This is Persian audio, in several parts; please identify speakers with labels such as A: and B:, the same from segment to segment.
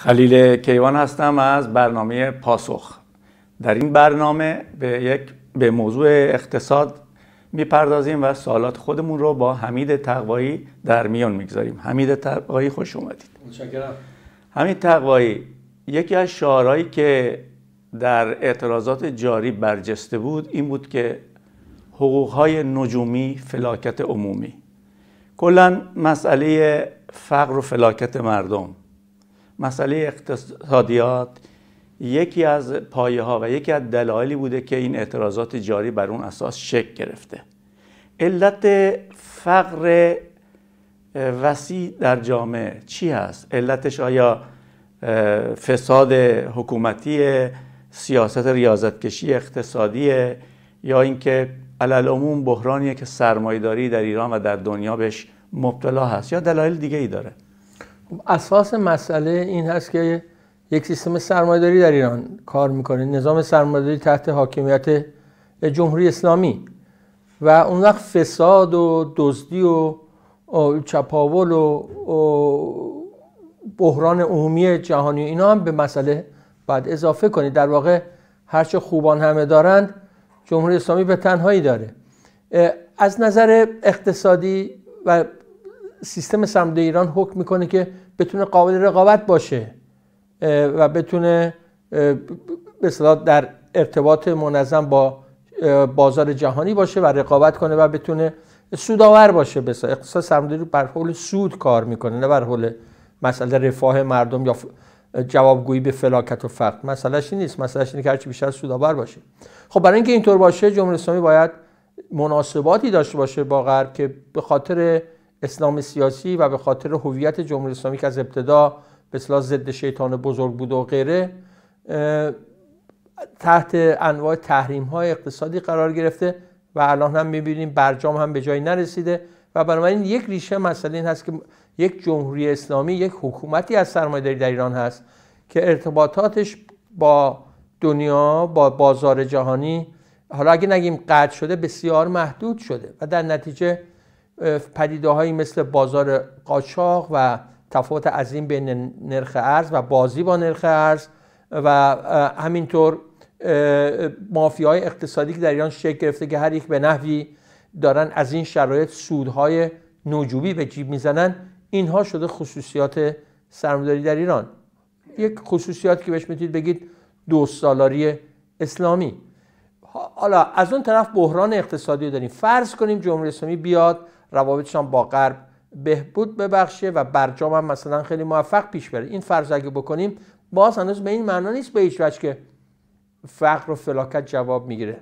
A: خلیل کیوان هستم از برنامه پاسخ در این برنامه به یک به موضوع اقتصاد میپردازیم و سوالات خودمون رو با حمید تقوایی در میان میگذاریم حمید تقوایی خوش اومدید متشکرم حمید تقوایی یکی از شعارهایی که در اعتراضات جاری برجسته بود این بود که حقوقهای نجومی فلاکت عمومی کلا مسئله فقر و فلاکت مردم مسئله اقتصادیات یکی از پایه و یکی از دلایلی بوده که این اعتراضات جاری بر اون اساس شکل گرفته علت فقر وسیع در جامعه چی هست؟ علتش آیا فساد حکومتی سیاست کشی اقتصادی یا اینکه علل عموم بحرانیه که سرمایداری در ایران و در دنیا بهش مبتلا هست یا دلایل دیگه ای داره؟
B: اساس مسئله این هست که یک سیستم سرمایداری در ایران کار میکنه نظام سرمایداری تحت حاکمیت جمهوری اسلامی و اون وقت فساد و دزدی و چپاول و بحران عمومی جهانی اینا هم به مسئله بعد اضافه کنید در واقع هرچه خوبان همه دارند جمهوری اسلامی به تنهایی داره از نظر اقتصادی و سیستم سمت ایران حکم میکنه که بتونه قابل رقابت باشه و بتونه به در ارتباط منظم با بازار جهانی باشه و رقابت کنه و بتونه سودآور باشه به اقتصاد رو بر حول سود کار میکنه نه بر حول مسئله رفاه مردم یا جوابگویی به فلاکت و فقر مسئلهش نیست مسئلهش اینه که هرچی بیشتر سوداور باشه خب برای اینکه اینطور باشه جمهوری اسلامی باید مناسباتی داشته باشه با غرب که به خاطر اسلام سیاسی و به خاطر هویت جمهوری اسلامی که از ابتدا به اصطلاح ضد شیطان بزرگ بود و غیره تحت انواع تحریم های اقتصادی قرار گرفته و الان هم میبینیم برجام هم به جایی نرسیده و بنابراین یک ریشه مسئله این هست که یک جمهوری اسلامی یک حکومتی از داری در ایران هست که ارتباطاتش با دنیا با بازار جهانی حالا اگه نگیم قطع شده بسیار محدود شده و در نتیجه پدیده هایی مثل بازار قاچاق و تفاوت عظیم بین نرخ ارز و بازی با نرخ ارز و همینطور مافیای اقتصادی که در ایران شکل گرفته که هر یک به نحوی دارن از این شرایط سودهای نوجوبی به جیب میزنن اینها شده خصوصیات سرمداری در ایران یک خصوصیات که بهش میتونید بگید دو سالاری اسلامی حالا از اون طرف بحران اقتصادی داریم فرض کنیم جمهوری اسلامی بیاد روابطشان با غرب بهبود ببخشه و برجام هم مثلا خیلی موفق پیش بره این فرض اگه بکنیم باز هنوز به این معنا نیست به هیچ وجه که فقر و فلاکت جواب میگیره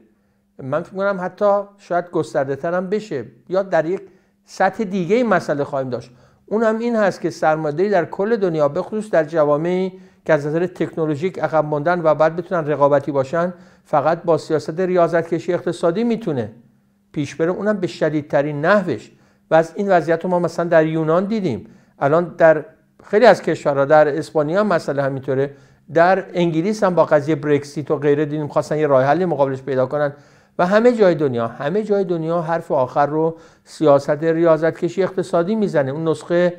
B: من فکر میکنم حتی شاید گسترده تر هم بشه یا در یک سطح دیگه این مسئله خواهیم داشت اون هم این هست که سرمایه‌داری در کل دنیا به خصوص در جوامعی که از نظر تکنولوژیک عقب و بعد بتونن رقابتی باشن فقط با سیاست ریاضت اقتصادی میتونه پیش بره اونم به شدیدترین نحوش و از این وضعیت رو ما مثلا در یونان دیدیم الان در خیلی از کشورها در اسپانیا مسئله همینطوره در انگلیس هم با قضیه برکسیت و غیره دیدیم خواستن یه راه حلی مقابلش پیدا کنن و همه جای دنیا همه جای دنیا حرف آخر رو سیاست ریاضت کشی اقتصادی میزنه اون نسخه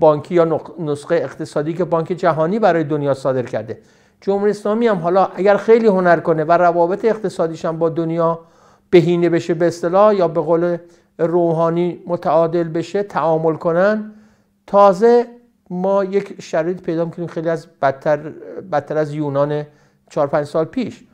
B: بانکی یا نسخه اقتصادی که بانک جهانی برای دنیا صادر کرده جمهوری اسلامی هم حالا اگر خیلی هنر کنه و روابط اقتصادیش هم با دنیا بهینه بشه به اصطلاح یا به قول روحانی متعادل بشه تعامل کنن تازه ما یک شرایط پیدا میکنیم خیلی از بدتر, بدتر از یونان 4 5 سال پیش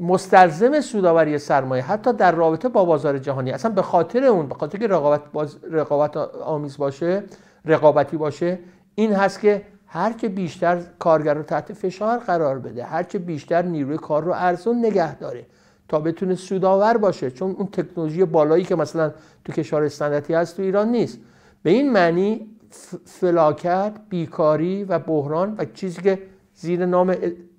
B: مستلزم سوداوری سرمایه حتی در رابطه با بازار جهانی اصلا به خاطر اون به خاطر که رقابت, باز، رقابت آمیز باشه رقابتی باشه این هست که هر که بیشتر کارگر رو تحت فشار قرار بده هر که بیشتر نیروی کار رو ارزون نگه داره تا بتونه سودآور باشه چون اون تکنولوژی بالایی که مثلا تو کشور صنعتی هست تو ایران نیست به این معنی فلاکت بیکاری و بحران و چیزی که زیر نام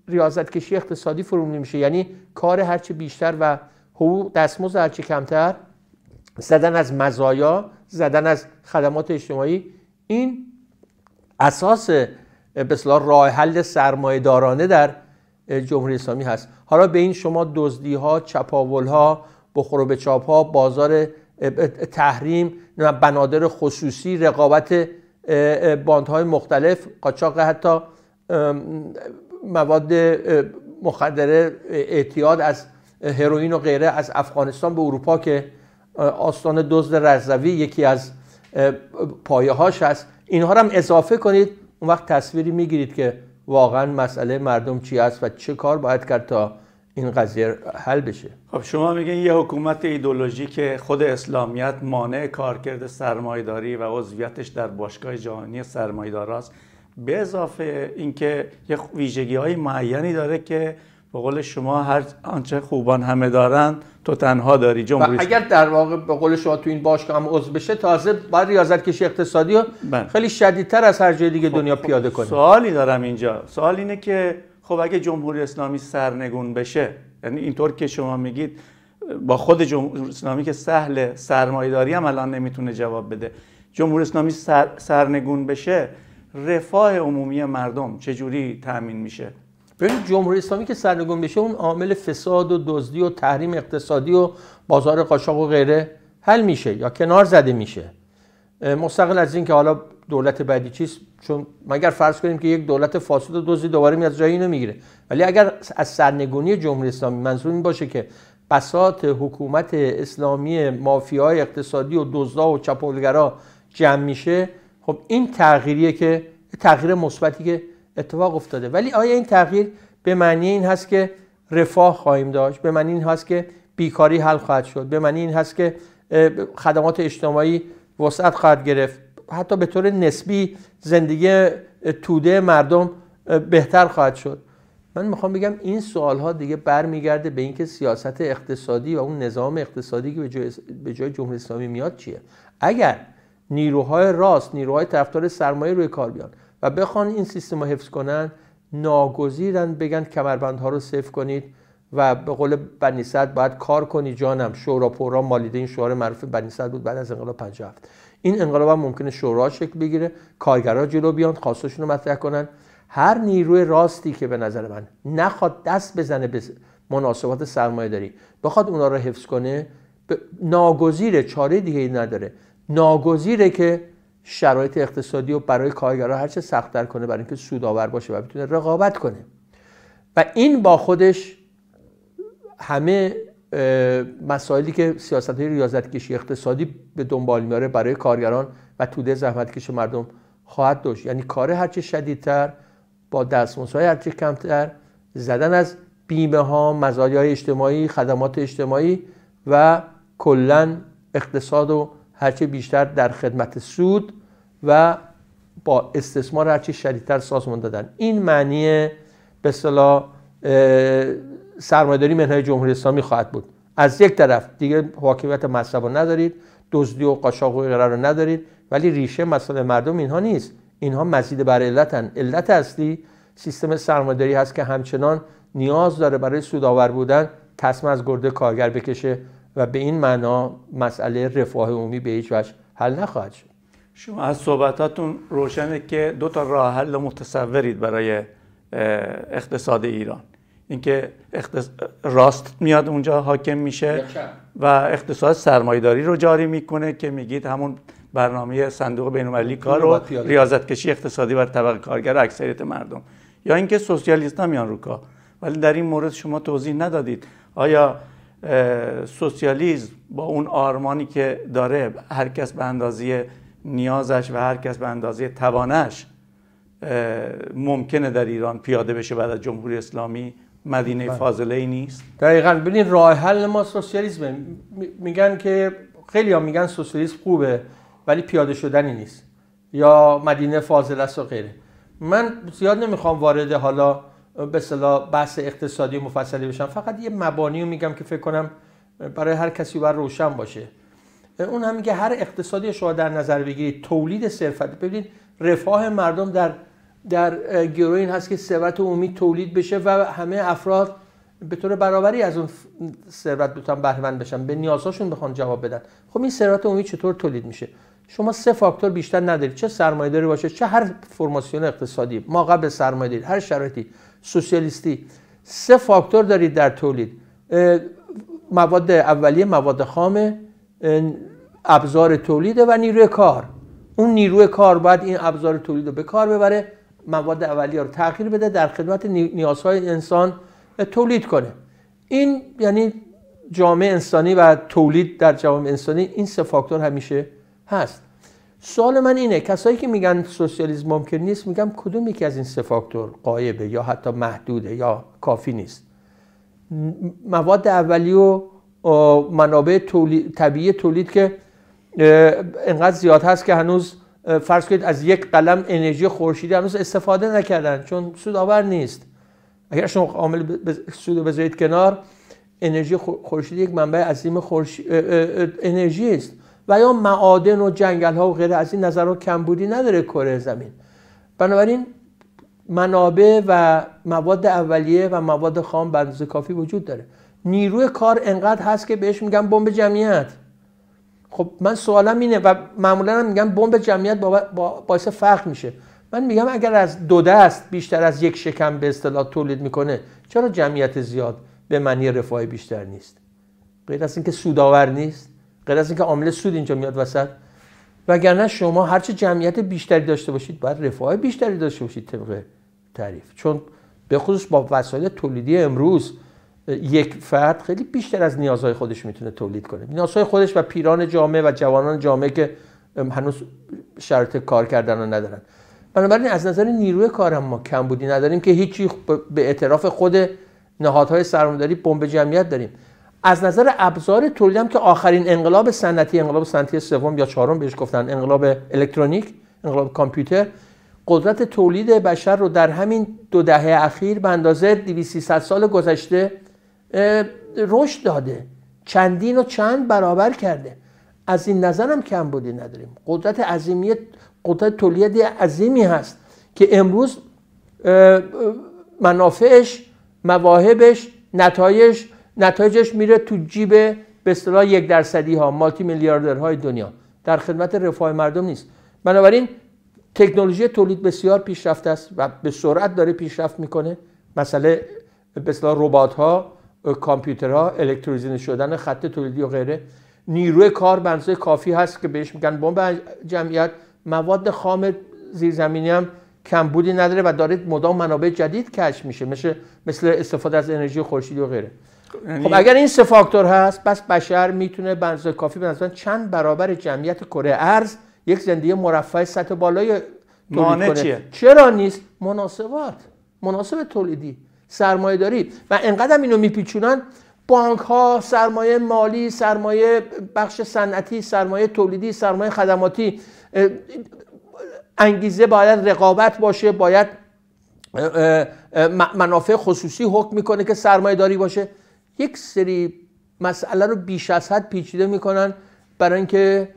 B: ریاضت کشی اقتصادی فرمول میشه یعنی کار هرچه بیشتر و حقوق دستمزد هرچه کمتر زدن از مزایا زدن از خدمات اجتماعی این اساس به راه حل دارانه در جمهوری اسلامی هست حالا به این شما دزدی ها چپاول ها بخور به چاپ ها بازار تحریم بنادر خصوصی رقابت باندهای مختلف قاچاق حتی مواد مخدره اعتیاد از هروئین و غیره از افغانستان به اروپا که آستان دزد رزوی یکی از پایه هاش هست اینها رو هم اضافه کنید اون وقت تصویری میگیرید که واقعا مسئله مردم چی است و چه کار باید کرد تا این قضیه حل بشه
A: خب شما میگین یه حکومت ایدولوژی که خود اسلامیت مانع کارکرد سرمایداری و عضویتش در باشگاه جهانی سرمایدار است به اضافه اینکه یه ویژگی های معینی داره که به قول شما هر آنچه خوبان همه دارن تو تنها داری جمهوری اگر
B: در واقع به قول شما
A: تو این باشگاه هم عضو بشه تازه باید ریاضت کشی اقتصادی رو بله. خیلی شدیدتر از هر جای دیگه خب، دنیا خب، پیاده کنی سوالی دارم اینجا سوال اینه که خب اگه جمهوری اسلامی سرنگون بشه یعنی اینطور که شما میگید با خود جمهوری اسلامی که سهل سرمایه‌داری هم الان نمیتونه جواب بده جمهوری اسلامی سر، سرنگون بشه رفاه عمومی مردم چجوری تأمین میشه ببینید جمهوری اسلامی که سرنگون بشه اون
B: عامل فساد و دزدی و تحریم اقتصادی و بازار قاچاق و غیره حل میشه یا کنار زده میشه مستقل از اینکه حالا دولت بعدی چیست چون مگر فرض کنیم که یک دولت فاسد و دزدی دوباره میاد جای اینو میگیره ولی اگر از سرنگونی جمهوری اسلامی منظور این باشه که بساط حکومت اسلامی مافیای اقتصادی و دزدا و چپولگرا جمع میشه خب این تغییریه که تغییر مثبتی اتفاق افتاده ولی آیا این تغییر به معنی این هست که رفاه خواهیم داشت به معنی این هست که بیکاری حل خواهد شد به معنی این هست که خدمات اجتماعی وسعت خواهد گرفت حتی به طور نسبی زندگی توده مردم بهتر خواهد شد من میخوام بگم این سوال ها دیگه برمیگرده به اینکه سیاست اقتصادی و اون نظام اقتصادی که به جای, جمهوری اسلامی میاد چیه اگر نیروهای راست نیروهای طرفدار سرمایه روی کار بیان و بخوان این سیستم رو حفظ کنن ناگزیرن بگن کمربندها رو صف کنید و به قول بنیصد باید کار کنی جانم شورا پورا مالیده این شعار معروف بنیصد بود بعد از انقلاب 57 این انقلاب هم ممکنه شورا شکل بگیره کارگرا جلو بیان خواستشون رو مطرح کنن هر نیروی راستی که به نظر من نخواد دست بزنه به مناسبات سرمایه داری بخواد اونا رو حفظ کنه ناگزیره چاره دیگه ای نداره ناگزیره که شرایط اقتصادی و برای کارگران هر چه سختتر کنه برای اینکه سودآور باشه و بتونه رقابت کنه و این با خودش همه مسائلی که سیاست های ریاضت اقتصادی به دنبال میاره برای کارگران و توده زحمت مردم خواهد داشت یعنی کار هرچه شدیدتر با دستمونس های هرچه کمتر زدن از بیمه ها مزایای اجتماعی خدمات اجتماعی و کلا اقتصاد و هرچه بیشتر در خدمت سود و با استثمار هرچی شدیدتر سازمان دادن این معنی به صلاح سرمایداری منهای جمهوری اسلامی خواهد بود از یک طرف دیگه حاکمیت مذهب رو ندارید دزدی و قاچاق و غیره رو ندارید ولی ریشه مسئله مردم اینها نیست اینها مزید بر علتن علت اصلی سیستم سرمایداری هست که همچنان نیاز داره برای سودآور بودن تصمیم از گرده کارگر بکشه و به این معنا مسئله رفاه
A: عمومی به هیچ وجه حل نخواهد شد شما از صحبتاتون روشنه که دو تا راه حل متصورید برای اقتصاد ایران اینکه راست میاد اونجا حاکم میشه و اقتصاد سرمایداری رو جاری میکنه که میگید همون برنامه صندوق بینالمللی کار رو ریاضت کشی اقتصادی بر طبق کارگر اکثریت مردم یا اینکه سوسیالیست ها میان رو کار ولی در این مورد شما توضیح ندادید آیا سوسیالیزم با اون آرمانی که داره هر کس به اندازه نیازش و هر کس به اندازه توانش ممکنه در ایران پیاده بشه بعد از جمهوری اسلامی مدینه بله. فاضله ای نیست
B: دقیقا ببینید راه حل ما سوسیالیسمه میگن که خیلی ها میگن سوسیالیسم خوبه ولی پیاده شدنی نیست یا مدینه فاضله است و غیره من زیاد نمیخوام وارد حالا به صلاح بحث اقتصادی مفصلی بشم فقط یه مبانی رو میگم که فکر کنم برای هر کسی بر روشن باشه اون هم میگه هر اقتصادی شما در نظر بگیرید تولید ثروت ببینید رفاه مردم در در گروه این هست که ثروت عمومی تولید بشه و همه افراد به طور برابری از اون ثروت بتونن بهره بشن به نیازشون بخوان جواب بدن خب این ثروت عمومی چطور تولید میشه شما سه فاکتور بیشتر ندارید چه سرمایه‌داری باشه چه هر فرماسیون اقتصادی ما قبل سرمایه‌داری هر شرایطی سوسیالیستی سه فاکتور دارید در تولید مواد اولیه مواد خام ابزار تولید و نیروی کار اون نیروی کار باید این ابزار تولید رو به کار ببره مواد اولیه رو تغییر بده در خدمت نیازهای انسان تولید کنه این یعنی جامعه انسانی و تولید در جامعه انسانی این سه فاکتور همیشه هست سوال من اینه کسایی که میگن سوسیالیسم ممکن نیست میگم کدوم یکی از این سه فاکتور قایبه یا حتی محدوده یا کافی نیست مواد اولی و منابع طبیعی تولید که انقدر زیاد هست که هنوز فرض کنید از یک قلم انرژی خورشیدی هنوز استفاده نکردن چون سودآور نیست اگر شما عامل سود بذارید کنار انرژی خورشیدی یک منبع عظیم خورش... انرژی است و یا معادن و جنگل ها و غیره از این نظرها کمبودی نداره کره زمین بنابراین منابع و مواد اولیه و مواد خام به کافی وجود داره نیروی کار انقدر هست که بهش میگن بمب جمعیت خب من سوالم اینه و معمولا هم میگم بمب جمعیت با, با باعث فرق میشه من میگم اگر از دو دست بیشتر از یک شکم به اصطلاح تولید میکنه چرا جمعیت زیاد به معنی رفاه بیشتر نیست غیر از اینکه سودآور نیست غیر از اینکه عامل سود اینجا میاد وسط وگرنه شما هرچه جمعیت بیشتری داشته باشید باید رفاه بیشتری داشته باشید طبق تعریف چون به خصوص با وسایل تولیدی امروز یک فرد خیلی بیشتر از نیازهای خودش میتونه تولید کنه نیازهای خودش و پیران جامعه و جوانان جامعه که هنوز شرط کار کردن رو ندارن بنابراین از نظر نیروی کار هم ما کم بودی نداریم که هیچی به اعتراف خود نهادهای سرمایه‌داری بمب جمعیت داریم از نظر ابزار هم که آخرین انقلاب صنعتی انقلاب صنعتی سوم یا چهارم بهش گفتن انقلاب الکترونیک انقلاب کامپیوتر قدرت تولید بشر رو در همین دو دهه اخیر به اندازه 2300 سال گذشته رشد داده چندین و چند برابر کرده از این نظرم کم بودی نداریم قدرت عظیمی قدرت تولید عظیمی هست که امروز منافعش مواهبش نتایج نتایجش میره تو جیب به اصطلاح یک درصدی ها مالتی های دنیا در خدمت رفاه مردم نیست بنابراین تکنولوژی تولید بسیار پیشرفت است و به سرعت داره پیشرفت میکنه مسئله به اصطلاح ربات ها کامپیوترها الکتریزین شدن خط تولیدی و غیره نیروی کار بنزه کافی هست که بهش میگن بمب جمعیت مواد خام زیرزمینی هم کمبودی نداره و داره مدام منابع جدید کشف میشه مثل استفاده از انرژی خورشیدی و غیره یعنی خب اگر این سه فاکتور هست پس بشر میتونه بنز کافی به چند برابر جمعیت کره ارز یک زندگی مرفه سطح بالای مانع چیه؟ چرا نیست مناسبات مناسب تولیدی سرمایه داری و انقدر اینو میپیچونن بانک ها سرمایه مالی سرمایه بخش صنعتی سرمایه تولیدی سرمایه خدماتی انگیزه باید رقابت باشه باید منافع خصوصی حکم میکنه که سرمایه داری باشه یک سری مسئله رو بیش از حد پیچیده میکنن برای اینکه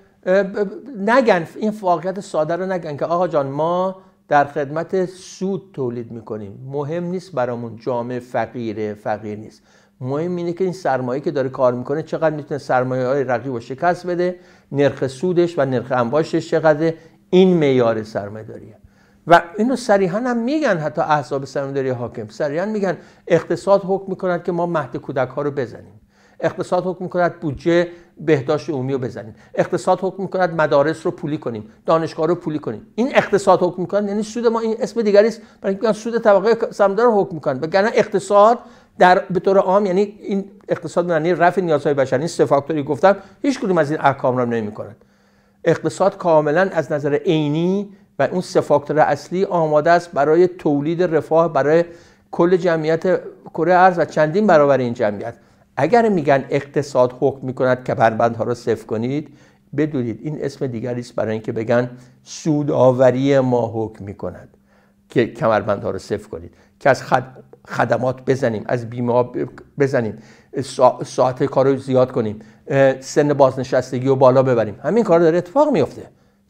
B: نگن این واقعیت ساده رو نگن که آقا جان ما در خدمت سود تولید میکنیم مهم نیست برامون جامعه فقیره فقیر نیست مهم اینه که این سرمایه که داره کار میکنه چقدر میتونه سرمایه های رقیب و شکست بده نرخ سودش و نرخ انباشش چقدر این میار سرمایه داریه و اینو صریحا هم میگن حتی احزاب سرمایه‌داری حاکم صریحا میگن اقتصاد حکم میکند که ما مهد کودک ها رو بزنیم اقتصاد حکم میکند بودجه بهداشت عمومی رو بزنیم اقتصاد حکم میکند مدارس رو پولی کنیم دانشگاه رو پولی کنیم این اقتصاد حکم میکند یعنی سود ما این اسم دیگری است برای اینکه سود طبقه سرمایه‌دار رو حکم میکنه وگرنه اقتصاد در به طور عام یعنی این اقتصاد معنی رفع نیازهای بشری فاکتوری گفتم هیچ از این احکام را نمیکنند اقتصاد کاملا از نظر عینی و اون سه فاکتور اصلی آماده است برای تولید رفاه برای کل جمعیت کره ارز و چندین برابر این جمعیت اگر میگن اقتصاد حکم میکند که ها را صفر کنید بدونید این اسم دیگری است برای اینکه بگن سودآوری ما حکم میکند که کمربندها رو صفر کنید که از خدمات بزنیم از بیمه بزنیم ساعت کار رو زیاد کنیم سن بازنشستگی رو بالا ببریم همین کار داره اتفاق میفته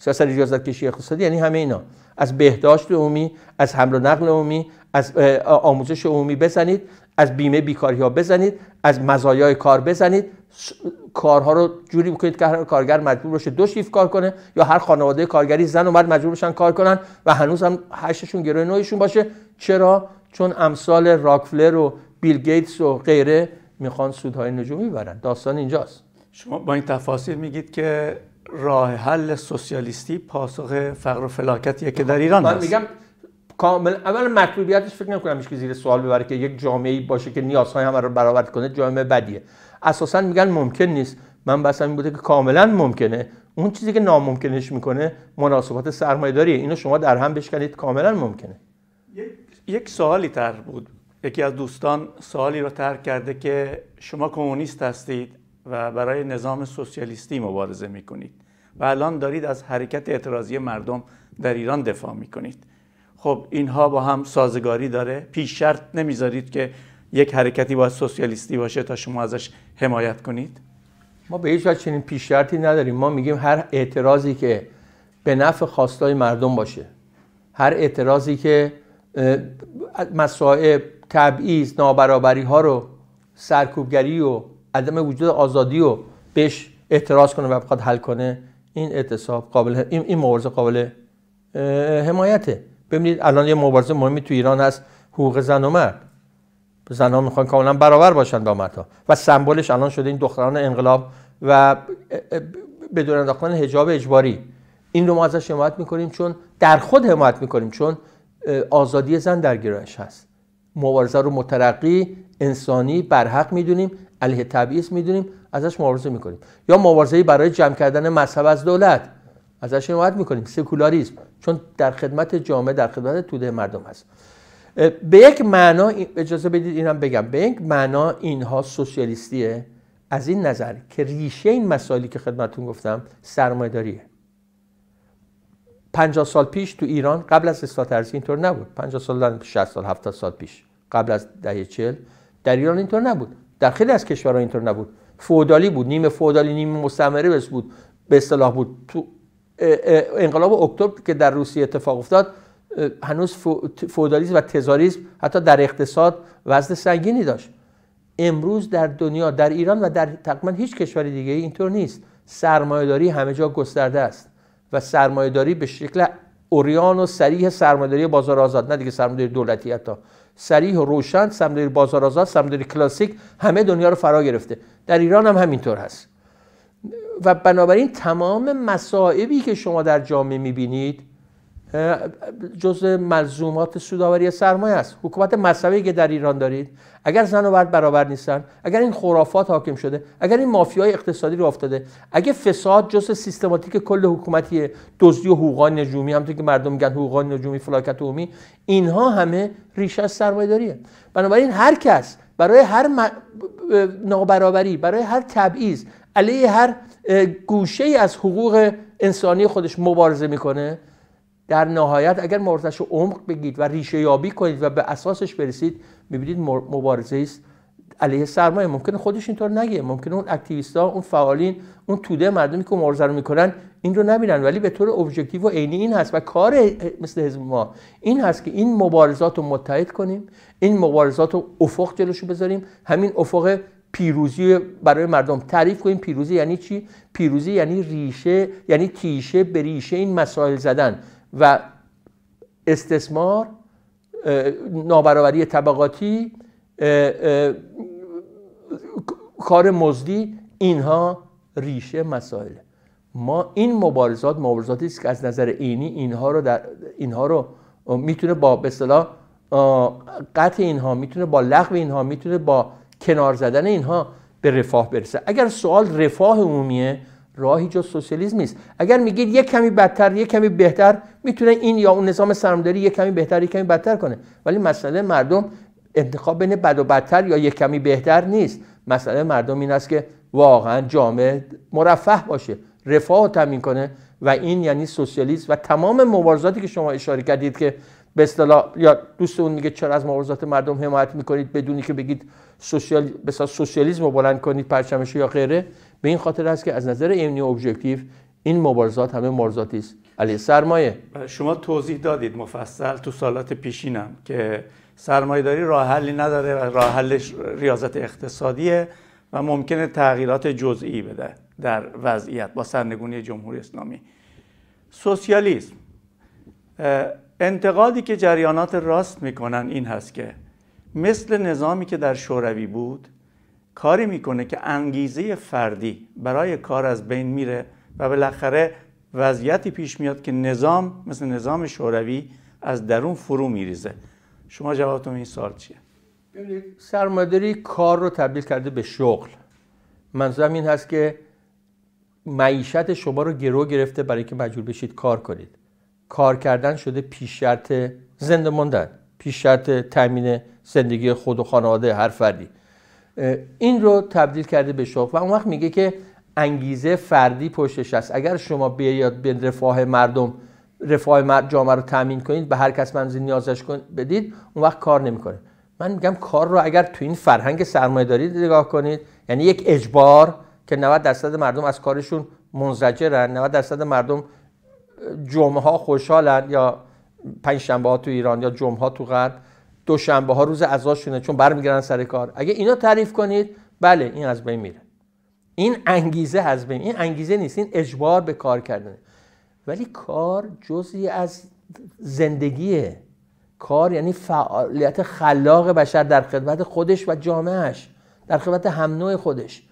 B: سیاست اجازت کشی اقتصادی یعنی همه اینا از بهداشت عمومی از حمل و نقل عمومی از آموزش عمومی بزنید از بیمه بیکاری ها بزنید از مزایای کار بزنید کارها رو جوری بکنید که هر کارگر مجبور باشه دو شیف کار کنه یا هر خانواده کارگری زن و مرد مجبور بشن کار کنن و هنوز هم هشتشون گروه نویشون باشه چرا چون امثال راکفلر و بیل گیتس و غیره
A: میخوان سودهای نجومی برن داستان اینجاست شما با این تفاصیل میگید که راه حل سوسیالیستی پاسخ فقر و فلاکتیه که در ایران من میگم
B: کامل اول مطلوبیتش فکر نکنم که زیر سوال ببره که یک جامعه باشه که نیازهای همه رو برآورد کنه جامعه بدیه اساسا میگن ممکن نیست من بحثم این بوده که کاملا ممکنه اون چیزی که ناممکنش میکنه مناسبات سرمایه داریه اینو شما در هم بشکنید کاملا
A: ممکنه یک سوالی تر بود یکی از دوستان سوالی رو ترک کرده که شما کمونیست هستید و برای نظام سوسیالیستی مبارزه میکنید و الان دارید از حرکت اعتراضی مردم در ایران دفاع میکنید خب اینها با هم سازگاری داره پیش شرط نمیذارید که یک حرکتی باید سوسیالیستی باشه تا شما ازش حمایت کنید ما به هیچ وجه چنین پیش شرطی نداریم ما میگیم
B: هر اعتراضی که به نفع خواستای مردم باشه هر اعتراضی که مسائل تبعیض نابرابری ها رو سرکوبگری و عدم وجود آزادی رو بهش اعتراض کنه و بخواد حل کنه این اعتصاب قابل این مبارزه قابل حمایته ببینید الان یه مبارزه مهمی تو ایران هست حقوق زن و مرد زنها میخوان کاملا برابر باشن با مردها و سمبلش الان شده این دختران انقلاب و بدون انداختن حجاب اجباری این رو ما ازش حمایت میکنیم چون در خود حمایت میکنیم چون آزادی زن در گرایش هست مبارزه رو مترقی انسانی برحق میدونیم علیه تبعیض میدونیم ازش مبارزه میکنیم یا مبارزه برای جمع کردن مذهب از دولت ازش حمایت میکنیم سکولاریسم چون در خدمت جامعه در خدمت توده مردم است. به یک معنا اجازه بدید اینم بگم به یک معنا اینها سوسیالیستیه از این نظر که ریشه این مسائلی که خدمتون گفتم سرمایه‌داریه 50 سال پیش تو ایران قبل از اصلاح اینطور نبود 50 سال 60 سال 70 سال پیش قبل از دهه 40 در ایران اینطور نبود در خیلی از کشورها اینطور نبود فودالی بود نیمه فودالی نیمه مستعمره بود به اصطلاح بود تو انقلاب اکتبر که در روسیه اتفاق افتاد هنوز فودالیسم و تزاریسم حتی در اقتصاد وزن سنگینی داشت امروز در دنیا در ایران و در تقریبا هیچ کشور دیگه اینطور نیست سرمایهداری همه جا گسترده است و سرمایهداری به شکل اوریان و سریح سرمایهداری بازار آزاد نه دیگه سرمایهداری دولتی حتی سریح و روشن سمدری بازار آزاد سمدری کلاسیک همه دنیا رو فرا گرفته در ایران هم همینطور هست و بنابراین تمام مصائبی که شما در جامعه میبینید جزء ملزومات سوداوری سرمایه است حکومت مذهبی که در ایران دارید اگر زن و برابر نیستن اگر این خرافات حاکم شده اگر این مافیای اقتصادی رو افتاده اگه فساد جزء سیستماتیک کل حکومتی دزدی و حقوق نجومی همونطور که مردم میگن حقوق نجومی فلاکت عمومی اینها همه ریشه از سرمایه داریه بنابراین هر کس برای هر نابرابری برای هر تبعیض علیه هر گوشه از حقوق انسانی خودش مبارزه میکنه در نهایت اگر مبارزش رو عمق بگید و ریشه یابی کنید و به اساسش برسید میبینید مبارزه است علیه سرمایه ممکن خودش اینطور نگه ممکنه اون ها، اون فعالین اون توده مردمی که مبارزه رو میکنن این رو نبینن ولی به طور ابژکتیو و عینی این هست و کار مثل حزب ما این هست که این مبارزات رو متحد کنیم این مبارزات رو افق جلوشو بذاریم همین افق پیروزی برای مردم تعریف کنیم پیروزی یعنی چی پیروزی یعنی ریشه یعنی تیشه به ریشه این مسائل زدن و استثمار نابرابری طبقاتی کار مزدی اینها ریشه مسائل ما این مبارزات مبارزاتی است که از نظر عینی اینها رو در اینها رو میتونه با به اصطلاح قطع اینها میتونه با لغو اینها میتونه با کنار زدن اینها به رفاه برسه اگر سوال رفاه عمومیه راهی جز سوسیالیسم نیست اگر میگید یک کمی بدتر یک کمی بهتر میتونه این یا اون نظام سرمایه‌داری یک کمی بهتر یک کمی بدتر کنه ولی مسئله مردم انتخاب بین بد و بدتر یا یک کمی بهتر نیست مسئله مردم این است که واقعا جامعه مرفه باشه رفاه تامین کنه و این یعنی سوسیالیسم و تمام مبارزاتی که شما اشاره کردید که به اصطلاح یا دوست اون میگه چرا از مبارزات مردم حمایت میکنید بدونی که بگید سوسیال سوسیالیسم رو بلند کنید پرچمش یا غیره به این خاطر است که از نظر امنی ابجکتیو
A: این مبارزات همه مبارزاتی است علی سرمایه شما توضیح دادید مفصل تو سالات پیشینم که سرمایه داری راه حلی نداره و راه حلش ریاضت اقتصادیه و ممکنه تغییرات جزئی بده در وضعیت با سرنگونی جمهوری اسلامی سوسیالیسم انتقادی که جریانات راست میکنن این هست که مثل نظامی که در شوروی بود کاری میکنه که انگیزه فردی برای کار از بین میره و بالاخره وضعیتی پیش میاد که نظام مثل نظام شوروی از درون فرو میریزه شما جوابتون این سال چیه سرمادری کار رو تبدیل
B: کرده به شغل منظورم این هست که معیشت شما رو گرو گرفته برای که مجبور بشید کار کنید کار کردن شده پیش شرط زنده ماندن پیش شرط تامین زندگی خود و خانواده هر فردی این رو تبدیل کرده به شغل و اون وقت میگه که انگیزه فردی پشتش است اگر شما بیاید به رفاه مردم رفاه جامعه رو تامین کنید به هر کس منزل نیازش بدید اون وقت کار نمیکنه من میگم کار رو اگر تو این فرهنگ داری نگاه کنید یعنی یک اجبار که 90 درصد مردم از کارشون منزجرن 90 درصد مردم جمعه ها خوشحالن یا پنج شنبه ها تو ایران یا جمعه ها تو غرب دوشنبه ها روز عزاشونه چون برمیگردن سر کار اگه اینا تعریف کنید بله این از بین میره این انگیزه از بین این انگیزه نیست این اجبار به کار کردنه ولی کار جزی از زندگیه کار یعنی فعالیت خلاق بشر در خدمت خودش و جامعهش در خدمت هم نوع خودش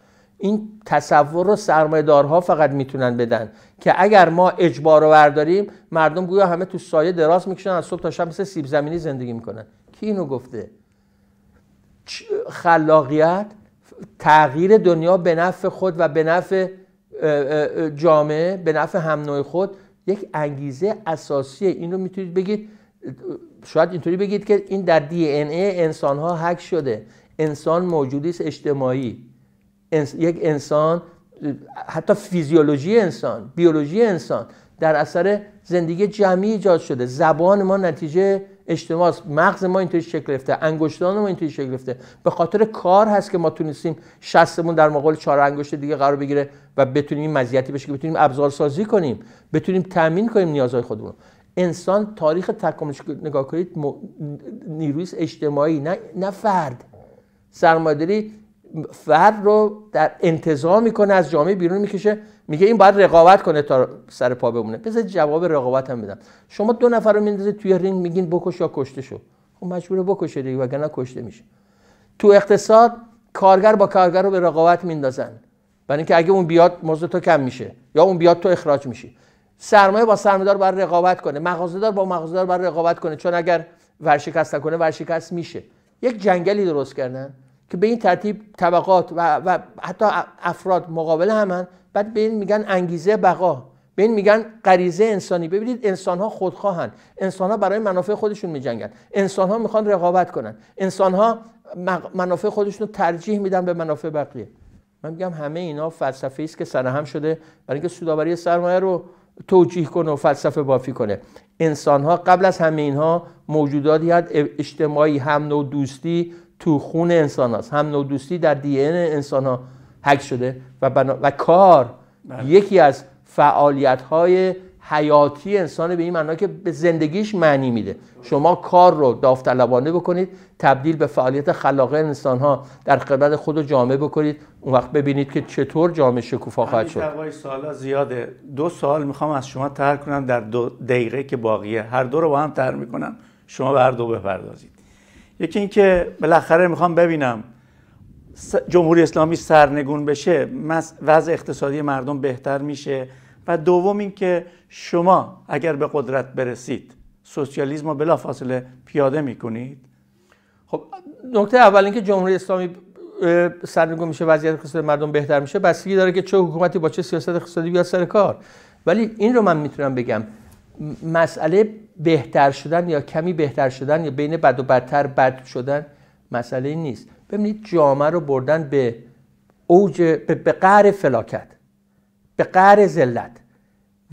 B: این تصور رو سرمایه دارها فقط میتونن بدن که اگر ما اجبار رو برداریم مردم گویا همه تو سایه دراز میکشن از صبح تا شب مثل سیب زمینی زندگی میکنن کی اینو گفته خلاقیت تغییر دنیا به نفع خود و به نفع جامعه به نفع هم نوع خود یک انگیزه اساسی این میتونید بگید شاید اینطوری بگید که این در دی ان ای انسان ها حک شده انسان موجودی است اجتماعی یک انسان حتی فیزیولوژی انسان بیولوژی انسان در اثر زندگی جمعی ایجاد شده زبان ما نتیجه اجتماع مغز ما اینطوری شکل گرفته انگشتان ما اینطوری شکل گرفته به خاطر کار هست که ما تونستیم شستمون در مقابل چهار انگشت دیگه قرار بگیره و بتونیم مزیتی بشه که بتونیم ابزار سازی کنیم بتونیم تامین کنیم نیازهای خودمون انسان تاریخ تکاملش نگاه کنید م... نیروی اجتماعی نه نه فرد سرمایه‌داری فرد رو در انتظار میکنه از جامعه بیرون میکشه میگه این باید رقابت کنه تا سر پا بمونه بذار جواب رقابت هم بدم شما دو نفر رو میندازید توی رینگ میگین بکش یا کشته شو خب مجبوره بکشه دیگه وگرنه کشته میشه تو اقتصاد کارگر با کارگر رو به رقابت میندازن برای اینکه اگه اون بیاد مزد تو کم میشه یا اون بیاد تو اخراج میشی سرمایه با سرمایه‌دار بر رقابت کنه مغازه‌دار با مغازه‌دار بر رقابت کنه چون اگر ورشکست کنه ورشکست میشه یک جنگلی درست کردن که به این ترتیب طبقات و, و حتی افراد مقابل همن بعد به این میگن انگیزه بقا به این میگن غریزه انسانی ببینید انسان ها خودخواهند انسان ها برای منافع خودشون میجنگند، انسان ها میخوان رقابت کنند، انسان ها منافع خودشون رو ترجیح میدن به منافع بقیه من میگم همه اینا فلسفه است که سرهم شده برای اینکه سوداوری سرمایه رو توجیه کنه و فلسفه بافی کنه انسان ها قبل از همه اینها موجوداتی هست اجتماعی هم نوع دوستی تو خون انسان هست هم نوع دوستی در دی ان انسان ها حک شده و, و کار بله. یکی از فعالیت های حیاتی انسان به این معنا که به زندگیش معنی میده شما کار رو داوطلبانه بکنید تبدیل به فعالیت خلاقه انسان ها در خدمت خود و جامعه بکنید
A: اون وقت ببینید که چطور جامعه شکوفا خواهد شد سوال زیاده دو سال میخوام از شما طرح کنم در دو دقیقه که باقیه هر دو رو با هم طرح میکنم شما به دو بپردازید یکی اینکه بالاخره میخوام ببینم جمهوری اسلامی سرنگون بشه وضع اقتصادی مردم بهتر میشه و دوم اینکه شما اگر به قدرت برسید سوسیالیسم رو فاصله پیاده میکنید خب نکته اول اینکه جمهوری اسلامی
B: سرنگون میشه وضعیت اقتصادی مردم بهتر میشه بستگی داره که چه حکومتی با چه سیاست اقتصادی بیاد سر کار ولی این رو من میتونم بگم مسئله بهتر شدن یا کمی بهتر شدن یا بین بد و بدتر بد شدن مسئله نیست ببینید جامعه رو بردن به اوج به قعر فلاکت به قعر ذلت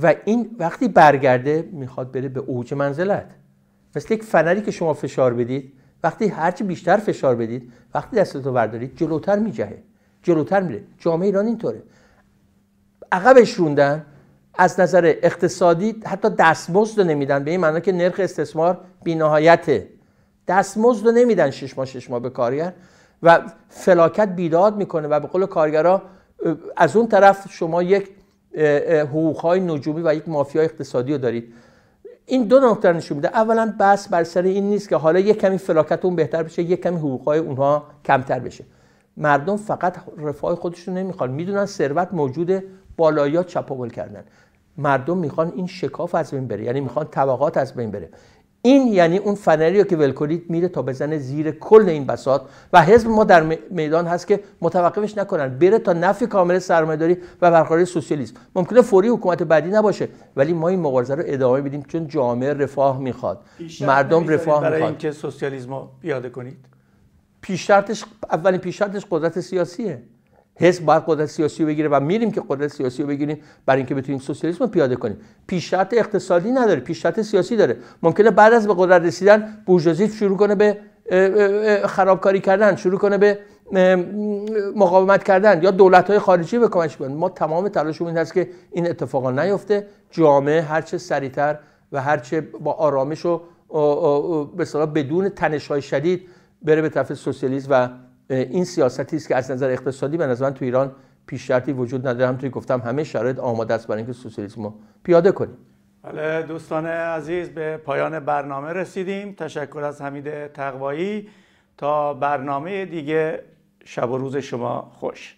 B: و این وقتی برگرده میخواد بره به اوج منزلت مثل یک فنری که شما فشار بدید وقتی هرچی بیشتر فشار بدید وقتی دستتو بردارید جلوتر میجهه جلوتر میره جامعه ایران اینطوره عقبش روندن از نظر اقتصادی حتی دستمزد نمیدن به این معنی که نرخ استثمار بینهایته دستمزد نمیدن شش ماه شش ماه به کارگر و فلاکت بیداد میکنه و به قول کارگرا از اون طرف شما یک حقوق های نجومی و یک مافیای اقتصادی رو دارید این دو نکته نشون میده اولا بس بر سر این نیست که حالا یک کمی فلاکت اون بهتر بشه یک کمی حقوق های اونها کمتر بشه مردم فقط رفاه خودشون نمیخوان میدونن ثروت موجود بالایا چپاول کردن مردم میخوان این شکاف از بین بره یعنی میخوان طبقات از بین بره این یعنی اون فنری که ولکولیت میره تا بزنه زیر کل این بساط و حزب ما در میدان هست که متوقفش نکنن بره تا نفی کامل سرمایه‌داری و برقراری سوسیالیسم ممکنه فوری حکومت بعدی نباشه ولی ما این مبارزه رو ادامه میدیم چون جامعه رفاه میخواد مردم رفاه برای میخواد اینکه
A: سوسیالیسم رو پیاده کنید پیشرتش اولین پیشرتش قدرت سیاسیه
B: حزب باید قدرت سیاسی بگیره و میریم که قدرت سیاسی رو بگیریم برای اینکه بتونیم سوسیالیسم رو پیاده کنیم پیشرفت اقتصادی نداره پیشرفت سیاسی داره ممکنه بعد از به قدرت رسیدن بورژوازی شروع کنه به خرابکاری کردن شروع کنه به مقاومت کردن یا دولت خارجی به کمک بیان ما تمام تلاشمون این هست که این اتفاقا نیفته جامعه چه سریعتر و هرچه با آرامش و به بدون تنش شدید بره به طرف سوسیالیسم و این سیاستی است که از نظر اقتصادی به نظر من تو ایران پیش وجود نداره همونطوری گفتم همه شرایط آماده است برای اینکه سوسیالیسم رو پیاده کنیم
A: بله دوستان عزیز به پایان برنامه رسیدیم تشکر از حمید تقوایی تا برنامه دیگه شب و روز شما خوش